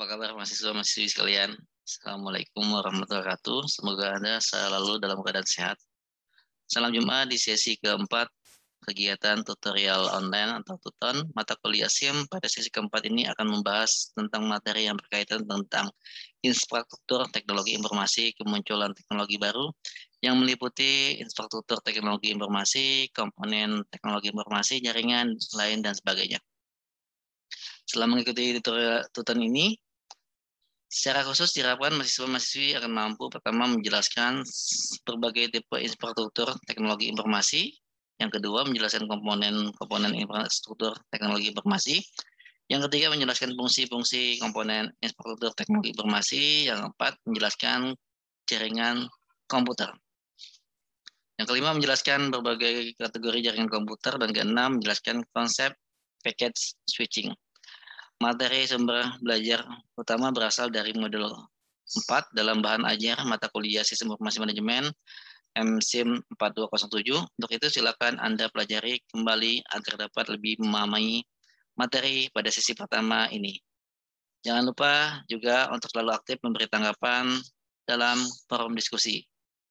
Apa kabar mahasiswa-mahasiswi sekalian? Assalamualaikum warahmatullahi wabarakatuh. Semoga Anda selalu dalam keadaan sehat. Salam Jumat di sesi keempat kegiatan tutorial online atau tuton. Mata kuliah SIM pada sesi keempat ini akan membahas tentang materi yang berkaitan tentang infrastruktur teknologi informasi, kemunculan teknologi baru, yang meliputi infrastruktur teknologi informasi, komponen teknologi informasi, jaringan, lain, dan sebagainya. Setelah mengikuti tutorial tuton ini, Secara khusus diharapkan mahasiswa-mahasiswi akan mampu pertama menjelaskan berbagai tipe infrastruktur teknologi informasi, yang kedua menjelaskan komponen-komponen infrastruktur teknologi informasi, yang ketiga menjelaskan fungsi-fungsi komponen infrastruktur teknologi informasi, yang keempat menjelaskan jaringan komputer. Yang kelima menjelaskan berbagai kategori jaringan komputer dan keenam menjelaskan konsep package switching. Materi sumber belajar utama berasal dari modul 4 dalam bahan ajar mata kuliah Sistem Informasi Manajemen MSIM 4207. Untuk itu silakan Anda pelajari kembali agar dapat lebih memahami materi pada sesi pertama ini. Jangan lupa juga untuk selalu aktif memberi tanggapan dalam forum diskusi.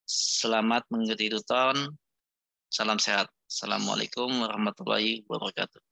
Selamat mengikuti tuton. Salam sehat. Assalamualaikum warahmatullahi wabarakatuh.